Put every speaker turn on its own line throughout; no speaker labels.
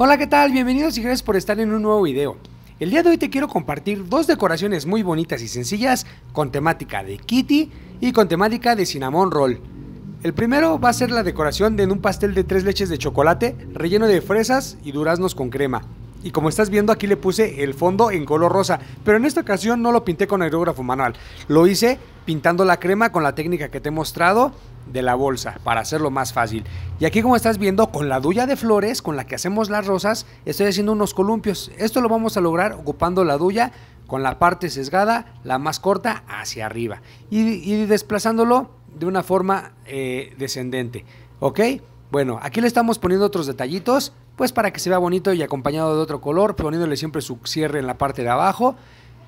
Hola, ¿qué tal? Bienvenidos y gracias por estar en un nuevo video. El día de hoy te quiero compartir dos decoraciones muy bonitas y sencillas con temática de Kitty y con temática de Cinnamon Roll. El primero va a ser la decoración de un pastel de tres leches de chocolate relleno de fresas y duraznos con crema. Y como estás viendo aquí le puse el fondo en color rosa, pero en esta ocasión no lo pinté con aerógrafo manual, lo hice pintando la crema con la técnica que te he mostrado de la bolsa para hacerlo más fácil. Y aquí como estás viendo con la duya de flores con la que hacemos las rosas estoy haciendo unos columpios, esto lo vamos a lograr ocupando la duya con la parte sesgada, la más corta hacia arriba y, desplazándolo de una forma eh, descendente, ¿ok? Bueno, aquí le estamos poniendo otros detallitos pues para que se vea bonito y acompañado de otro color, poniéndole siempre su cierre en la parte de abajo.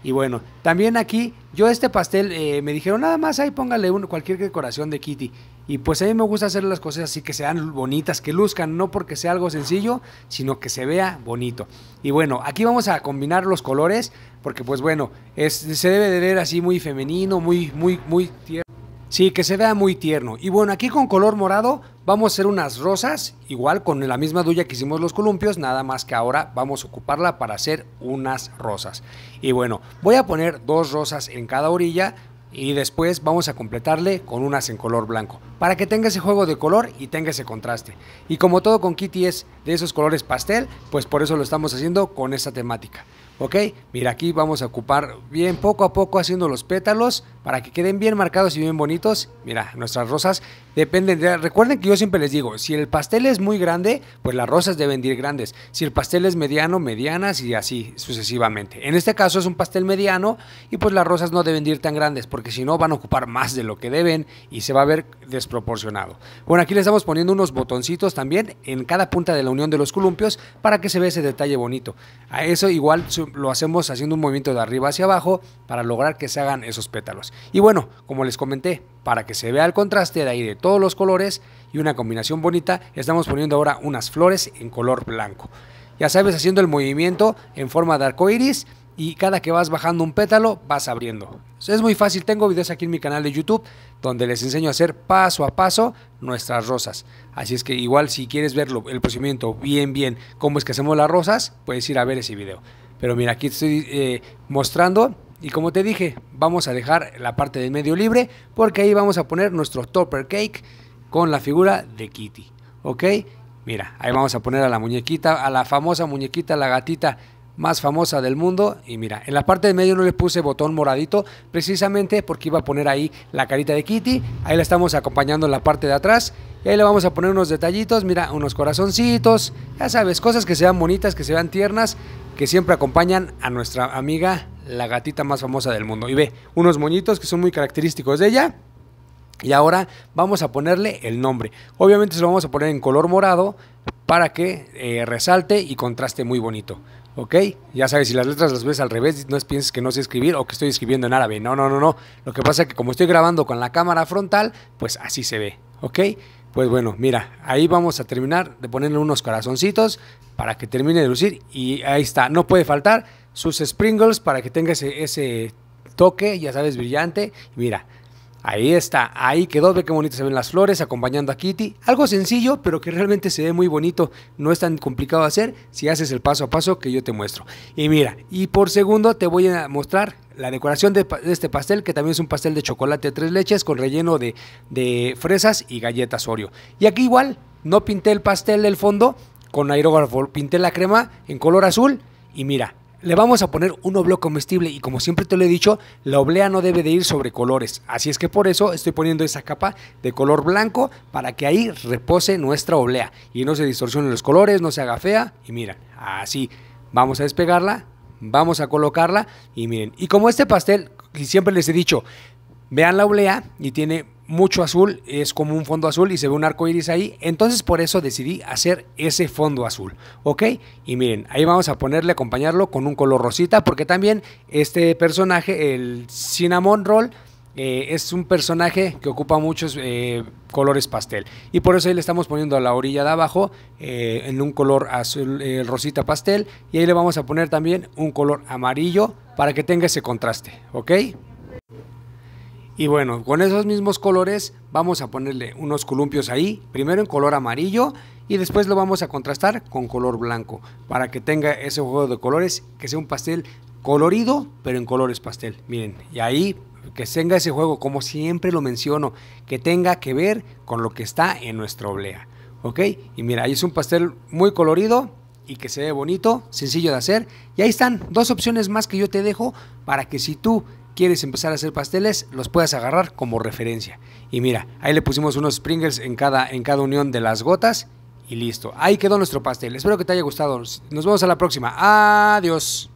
Y bueno, también aquí yo este pastel eh, me dijeron nada más ahí póngale cualquier decoración de Kitty. Y pues a mí me gusta hacer las cosas así que sean bonitas, que luzcan, no porque sea algo sencillo, sino que se vea bonito. Y bueno, aquí vamos a combinar los colores, porque pues bueno, es, se debe de ver así muy femenino, muy, muy, muy tierno. Sí, que se vea muy tierno. Y bueno, aquí con color morado vamos a hacer unas rosas, igual con la misma duya que hicimos los columpios, nada más que ahora vamos a ocuparla para hacer unas rosas. Y bueno, voy a poner dos rosas en cada orilla y después vamos a completarle con unas en color blanco, para que tenga ese juego de color y tenga ese contraste. Y como todo con Kitty es de esos colores pastel, pues por eso lo estamos haciendo con esta temática. ¿Ok? Mira, aquí vamos a ocupar bien poco a poco haciendo los pétalos para que queden bien marcados y bien bonitos. Mira, nuestras rosas dependen de... Recuerden que yo siempre les digo, si el pastel es muy grande, pues las rosas deben ir grandes. Si el pastel es mediano, medianas y así sucesivamente. En este caso es un pastel mediano y pues las rosas no deben ir tan grandes porque si no van a ocupar más de lo que deben y se va a ver desproporcionado. Bueno, aquí le estamos poniendo unos botoncitos también en cada punta de la unión de los columpios para que se vea ese detalle bonito. A eso igual lo hacemos haciendo un movimiento de arriba hacia abajo para lograr que se hagan esos pétalos. Y bueno, como les comenté, para que se vea el contraste de ahí de todos los colores y una combinación bonita, estamos poniendo ahora unas flores en color blanco. Ya sabes, haciendo el movimiento en forma de arco iris y cada que vas bajando un pétalo vas abriendo. Es muy fácil, tengo videos aquí en mi canal de YouTube donde les enseño a hacer paso a paso nuestras rosas. Así es que igual si quieres verlo el procedimiento bien bien cómo es que hacemos las rosas, puedes ir a ver ese video. Pero mira, aquí estoy eh, mostrando y como te dije, vamos a dejar la parte del medio libre porque ahí vamos a poner nuestro topper cake con la figura de Kitty. ¿Ok? Mira, ahí vamos a poner a la muñequita, a la famosa muñequita, la gatita más famosa del mundo. Y mira, en la parte de medio no le puse botón moradito, precisamente porque iba a poner ahí la carita de Kitty. Ahí la estamos acompañando en la parte de atrás. Y ahí le vamos a poner unos detallitos, mira, unos corazoncitos, ya sabes, cosas que sean bonitas, que sean tiernas que siempre acompañan a nuestra amiga, la gatita más famosa del mundo. Y ve, unos moñitos que son muy característicos de ella. Y ahora vamos a ponerle el nombre. Obviamente se lo vamos a poner en color morado para que eh, resalte y contraste muy bonito. ¿Ok? Ya sabes, si las letras las ves al revés, no pienses que no sé escribir o que estoy escribiendo en árabe. No, no, no, no. Lo que pasa es que como estoy grabando con la cámara frontal, pues así se ve. ¿Ok? Pues bueno, mira, ahí vamos a terminar de ponerle unos corazoncitos para que termine de lucir. Y ahí está, no puede faltar sus sprinkles para que tenga ese, toque, ya sabes, brillante. Mira, ahí está, ahí quedó, ve qué bonitas se ven las flores acompañando a Kitty. Algo sencillo, pero que realmente se ve muy bonito. No es tan complicado hacer si haces el paso a paso que yo te muestro. Y mira, y por segundo te voy a mostrar la decoración de, este pastel, que también es un pastel de chocolate de tres leches con relleno de, fresas y galletas Oreo. Y aquí igual, no pinté el pastel del fondo con aerógrafo, pinté la crema en color azul y mira, le vamos a poner un obleo comestible y como siempre te lo he dicho, la oblea no debe de ir sobre colores. Así es que por eso estoy poniendo esa capa de color blanco para que ahí repose nuestra oblea y no se distorsionen los colores, no se haga fea. Y mira, así vamos a despegarla Vamos a colocarla y miren. Y como este pastel, siempre les he dicho, vean la oblea y tiene mucho azul, es como un fondo azul y se ve un arco iris ahí. Entonces por eso decidí hacer ese fondo azul, ¿ok? Y miren, ahí vamos a ponerle, acompañarlo con un color rosita, porque también este personaje, el cinnamon roll, eh, es un personaje que ocupa muchos eh, colores pastel. Y por eso ahí le estamos poniendo a la orilla de abajo eh, en un color azul, rosita pastel. Y ahí le vamos a poner también un color amarillo para que tenga ese contraste, ¿ok? Y bueno, con esos mismos colores vamos a ponerle unos columpios ahí, primero en color amarillo y después lo vamos a contrastar con color blanco para que tenga ese juego de colores, que sea un pastel colorido, pero en colores pastel. Miren, y ahí que tenga ese juego, como siempre lo menciono, que tenga que ver con lo que está en nuestra oblea. ¿Ok? Y mira, ahí es un pastel muy colorido y que se ve bonito, sencillo de hacer. Y ahí están dos opciones más que yo te dejo para que si tú quieres empezar a hacer pasteles, los puedas agarrar como referencia. Y mira, ahí le pusimos unos springers en cada, en cada unión de las gotas y listo. Ahí quedó nuestro pastel. Espero que te haya gustado. Nos vemos a la próxima. Adiós.